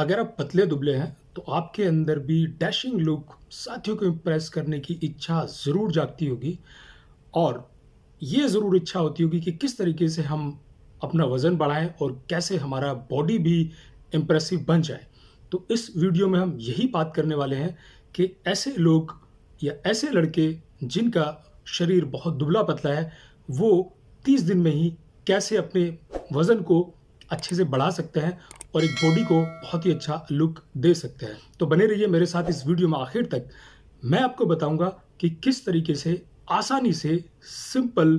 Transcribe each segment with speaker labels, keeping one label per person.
Speaker 1: अगर आप पतले दुबले हैं तो आपके अंदर भी डैशिंग लुक साथियों को इम्प्रेस करने की इच्छा ज़रूर जागती होगी और ये ज़रूर इच्छा होती होगी कि किस तरीके से हम अपना वज़न बढ़ाएं और कैसे हमारा बॉडी भी इम्प्रेसिव बन जाए तो इस वीडियो में हम यही बात करने वाले हैं कि ऐसे लोग या ऐसे लड़के जिनका शरीर बहुत दुबला पतला है वो तीस दिन में ही कैसे अपने वज़न को अच्छे से बढ़ा सकते हैं और एक बॉडी को बहुत ही अच्छा लुक दे सकते हैं तो बने रहिए मेरे साथ इस वीडियो में आखिर तक मैं आपको बताऊंगा कि किस तरीके से आसानी से सिंपल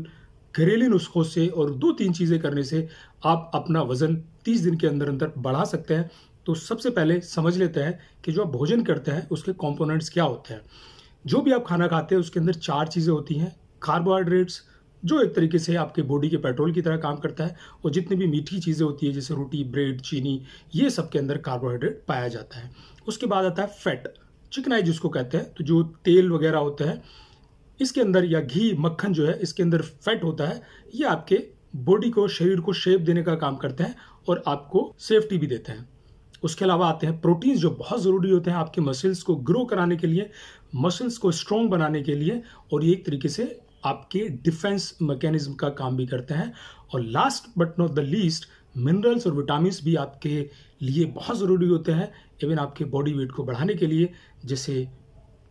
Speaker 1: घरेलू नुस्खों से और दो तीन चीज़ें करने से आप अपना वज़न तीस दिन के अंदर अंदर बढ़ा सकते हैं तो सबसे पहले समझ लेते हैं कि जो आप भोजन करते हैं उसके कॉम्पोनेंट्स क्या होते हैं जो भी आप खाना खाते हैं उसके अंदर चार चीज़ें होती हैं कार्बोहाइड्रेट्स जो एक तरीके से आपके बॉडी के पेट्रोल की तरह काम करता है और जितनी भी मीठी चीज़ें होती है जैसे रोटी ब्रेड चीनी ये सब के अंदर कार्बोहाइड्रेट पाया जाता है उसके बाद आता है फैट चिकनाई जिसको कहते हैं तो जो तेल वगैरह होता है इसके अंदर या घी मक्खन जो है इसके अंदर फैट होता है ये आपके बॉडी को शरीर को शेप देने का काम करते हैं और आपको सेफ्टी भी देते हैं उसके अलावा आते हैं प्रोटीन्स जो बहुत ज़रूरी होते हैं आपके मसल्स को ग्रो कराने के लिए मसल्स को स्ट्रॉन्ग बनाने के लिए और ये एक तरीके से आपके डिफेंस मैकेनिज्म का काम भी करते हैं और last but not the least minerals और विटामिन भी आपके लिए बहुत ज़रूरी होते हैं इवन आपके बॉडी वेट को बढ़ाने के लिए जैसे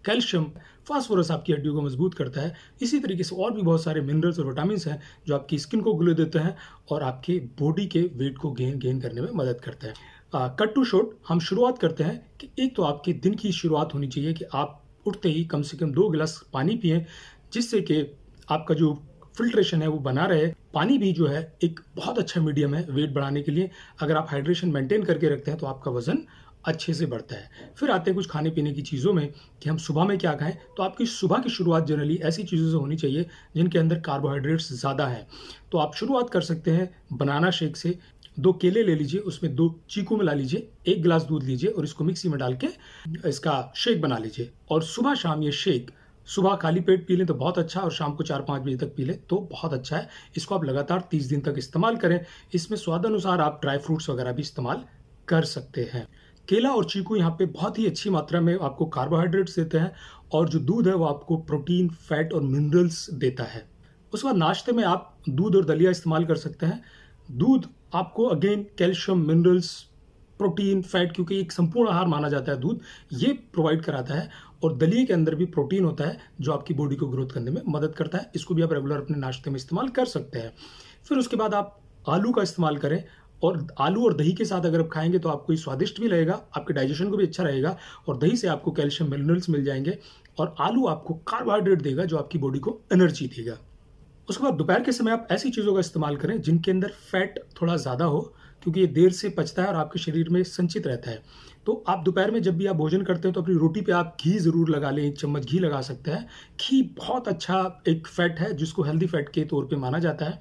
Speaker 1: कैल्शियम फास्फोरस आपकी हड्डियों को मजबूत करता है इसी तरीके से और भी बहुत सारे मिनरल्स और विटामिन हैं जो आपकी स्किन को ग्लो देते हैं और आपके बॉडी के वेट को गेन गेन करने में मदद करते हैं कट टू शॉर्ट हम शुरुआत करते हैं कि एक तो आपके दिन की शुरुआत होनी चाहिए कि आप उठते ही कम से कम दो गिलास पानी पिए जिससे कि आपका जो फिल्ट्रेशन है वो बना रहे पानी भी जो है एक बहुत अच्छा मीडियम है वेट बढ़ाने के लिए अगर आप हाइड्रेशन मेंटेन करके रखते हैं तो आपका वजन अच्छे से बढ़ता है फिर आते हैं कुछ खाने पीने की चीज़ों में कि हम सुबह में क्या खाएं तो आपकी सुबह की शुरुआत जनरली ऐसी चीज़ों से होनी चाहिए जिनके अंदर कार्बोहाइड्रेट्स ज़्यादा हैं तो आप शुरुआत कर सकते हैं बनाना शेक से दो केले ले लीजिए उसमें दो चीकू मिला लीजिए एक गिलास दूध लीजिए और इसको मिक्सी में डाल के इसका शेक बना लीजिए और सुबह शाम ये शेक सुबह खाली पेट पी लें तो बहुत अच्छा और शाम को चार पाँच बजे तक पी लें तो बहुत अच्छा है इसको आप लगातार तीस दिन तक इस्तेमाल करें इसमें स्वादानुसार आप ड्राई फ्रूट्स वगैरह भी इस्तेमाल कर सकते हैं केला और चीकू यहाँ पे बहुत ही अच्छी मात्रा में आपको कार्बोहाइड्रेट्स देते हैं और जो दूध है वो आपको प्रोटीन फैट और मिनरल्स देता है उसके बाद नाश्ते में आप दूध और दलिया इस्तेमाल कर सकते हैं दूध आपको again calcium minerals protein fat क्योंकि एक संपूर्ण आहार माना जाता है दूध ये प्रोवाइड कराता है और दलिए के अंदर भी प्रोटीन होता है जो आपकी बॉडी को ग्रोथ करने में मदद करता है इसको भी आप रेगुलर अपने नाश्ते में इस्तेमाल कर सकते हैं फिर उसके बाद आप आलू का इस्तेमाल करें और आलू और दही के साथ अगर आप खाएंगे तो आपको ये स्वादिष्ट भी रहेगा आपके डाइजेशन को भी अच्छा रहेगा और दही से आपको कैल्शियम मिनरल्स मिल जाएंगे और आलू आपको कार्बोहाइड्रेट देगा जो आपकी बॉडी को एनर्जी देगा उसके बाद दोपहर के समय आप ऐसी चीज़ों का इस्तेमाल करें जिनके अंदर फैट थोड़ा ज़्यादा हो क्योंकि ये देर से पचता है और आपके शरीर में संचित रहता है तो आप दोपहर में जब भी आप भोजन करते हो तो अपनी रोटी पे आप घी ज़रूर लगा लें एक चम्मच घी लगा सकते हैं घी बहुत अच्छा एक फैट है जिसको हेल्दी फैट के तौर पे माना जाता है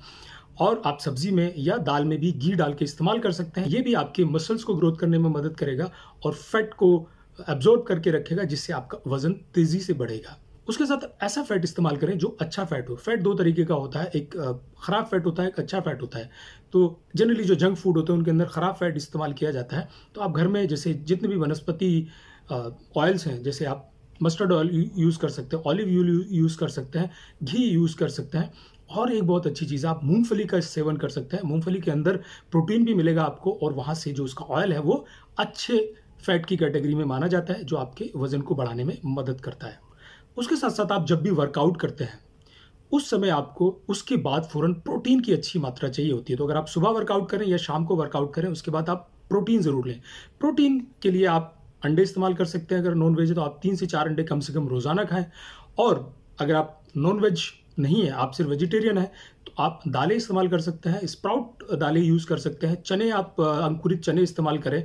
Speaker 1: और आप सब्जी में या दाल में भी घी डाल के इस्तेमाल कर सकते हैं ये भी आपके मसल्स को ग्रोथ करने में मदद करेगा और फैट को एब्जॉर्ब करके रखेगा जिससे आपका वजन तेज़ी से बढ़ेगा उसके साथ ऐसा फैट इस्तेमाल करें जो अच्छा फैट हो फैट दो तरीके का होता है एक ख़राब फैट होता है एक अच्छा फैट होता है तो जनरली जो जंक फूड होते हैं उनके अंदर ख़राब फैट इस्तेमाल किया जाता है तो आप घर में जैसे जितने भी वनस्पति ऑयल्स हैं जैसे आप मस्टर्ड ऑयल यूज़ कर सकते हैं ऑलिव ऑयल यूज़ कर सकते हैं घी यूज़ कर सकते हैं और एक बहुत अच्छी चीज़ आप मूंगफली का सेवन कर सकते हैं मूंगफली के अंदर प्रोटीन भी मिलेगा आपको और वहाँ से जो उसका ऑयल है वो अच्छे फैट की कैटेगरी में माना जाता है जो आपके वजन को बढ़ाने में मदद करता है उसके साथ साथ आप जब भी वर्कआउट करते हैं उस समय आपको उसके बाद फ़ौरन प्रोटीन की अच्छी मात्रा चाहिए होती है तो अगर आप सुबह वर्कआउट करें या शाम को वर्कआउट करें उसके बाद आप प्रोटीन ज़रूर लें प्रोटीन के लिए आप अंडे इस्तेमाल कर सकते हैं अगर नॉन वेज है तो आप तीन से चार अंडे कम से कम रोज़ाना खाएं और अगर आप नॉन वेज नहीं है आप सिर्फ वेजिटेरियन है तो आप दालें इस्तेमाल कर सकते हैं स्प्राउट दालें यूज़ कर सकते हैं चने आप अंकुरित चने इस्तेमाल करें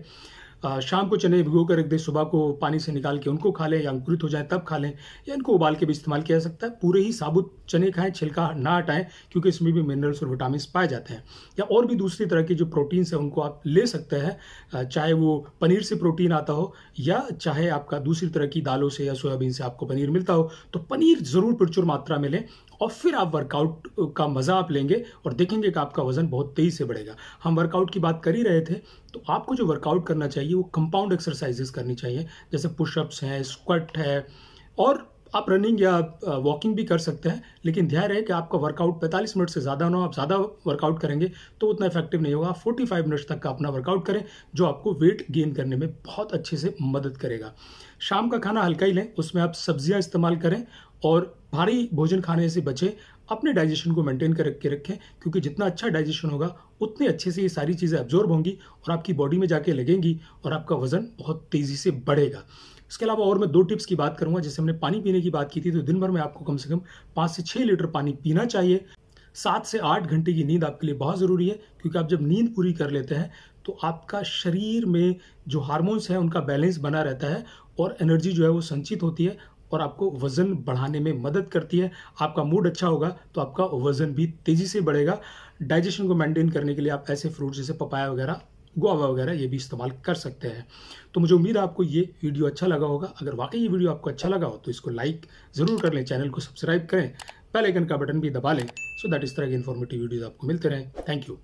Speaker 1: शाम को चने भिगो कर रख दें सुबह को पानी से निकाल के उनको खा लें या अंकुरित हो जाए तब खा लें या इनको उबाल के भी इस्तेमाल किया जा सकता है पूरे ही साबुत चने खाएं छिलका ना हटाएं क्योंकि इसमें भी मिनरल्स और विटामिन पाए जाते हैं या और भी दूसरी तरह के जो प्रोटीन्स हैं उनको आप ले सकते हैं चाहे वो पनीर से प्रोटीन आता हो या चाहे आपका दूसरी तरह की दालों से या सोयाबीन से आपको पनीर मिलता हो तो पनीर ज़रूर प्रचुर मात्रा में लें और फिर आप वर्कआउट का मज़ा आप लेंगे और देखेंगे कि आपका वज़न बहुत तेज़ी से बढ़ेगा हम वर्कआउट की बात कर ही रहे थे तो आपको जो वर्कआउट करना चाहिए चाहिए वो कंपाउंड एक्सरसाइजेस करनी चाहिए जैसे पुशअप्स हैं स्क्वाट है और आप रनिंग या वॉकिंग uh, भी कर सकते हैं लेकिन ध्यान रहे कि आपका वर्कआउट 45 मिनट से ज़्यादा ना हो आप ज़्यादा वर्कआउट करेंगे तो उतना इफेक्टिव नहीं होगा 45 मिनट्स तक का अपना वर्कआउट करें जो आपको वेट गेन करने में बहुत अच्छे से मदद करेगा शाम का खाना हल्का ही लें उसमें आप सब्जियां इस्तेमाल करें और भारी भोजन खाने से बचें अपने डाइजेशन को मेंटेन करके रखें क्योंकि जितना अच्छा डाइजेशन होगा उतने अच्छे से ये सारी चीज़ें एब्जॉर्ब होंगी और आपकी बॉडी में जाके लगेंगी और आपका वजन बहुत तेज़ी से बढ़ेगा इसके अलावा और मैं दो टिप्स की बात करूंगा जैसे हमने पानी पीने की बात की थी तो दिन भर में आपको कम से कम पाँच से छः लीटर पानी पीना चाहिए सात से आठ घंटे की नींद आपके लिए बहुत ज़रूरी है क्योंकि आप जब नींद पूरी कर लेते हैं तो आपका शरीर में जो हार्मोन्स हैं उनका बैलेंस बना रहता है और एनर्जी जो है वो संचित होती है और आपको वज़न बढ़ाने में मदद करती है आपका मूड अच्छा होगा तो आपका वज़न भी तेज़ी से बढ़ेगा डाइजेशन को मेंटेन करने के लिए आप ऐसे फ्रूट जैसे पपाया वगैरह गुआवा वगैरह ये भी इस्तेमाल कर सकते हैं तो मुझे उम्मीद है आपको ये वीडियो अच्छा लगा होगा अगर वाकई ये वीडियो आपको अच्छा लगा हो तो इसको लाइक ज़रूर कर लें चैनल को सब्सक्राइब करें बेल आइकन का बटन भी दबा लें सो दैट इस तरह की इन्फॉर्मेटिव वीडियोज़ आपको मिलते रहें थैंक यू